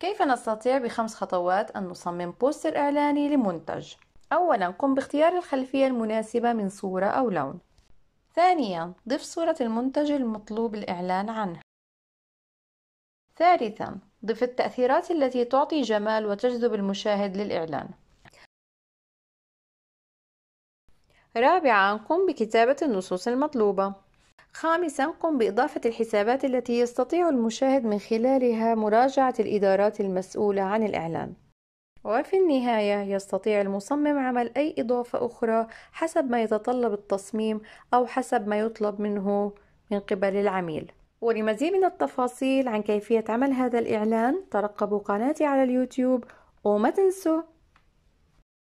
كيف نستطيع بخمس خطوات أن نصمم بوستر إعلاني لمنتج؟ أولا قم باختيار الخلفية المناسبة من صورة أو لون ثانيا ضف صورة المنتج المطلوب الإعلان عنه ثالثا ضف التأثيرات التي تعطي جمال وتجذب المشاهد للإعلان رابعا قم بكتابة النصوص المطلوبة خامسا قم بإضافة الحسابات التي يستطيع المشاهد من خلالها مراجعة الإدارات المسؤولة عن الإعلان وفي النهاية يستطيع المصمم عمل أي إضافة أخرى حسب ما يتطلب التصميم أو حسب ما يطلب منه من قبل العميل ولمزيد من التفاصيل عن كيفية عمل هذا الإعلان ترقبوا قناتي على اليوتيوب وما تنسوا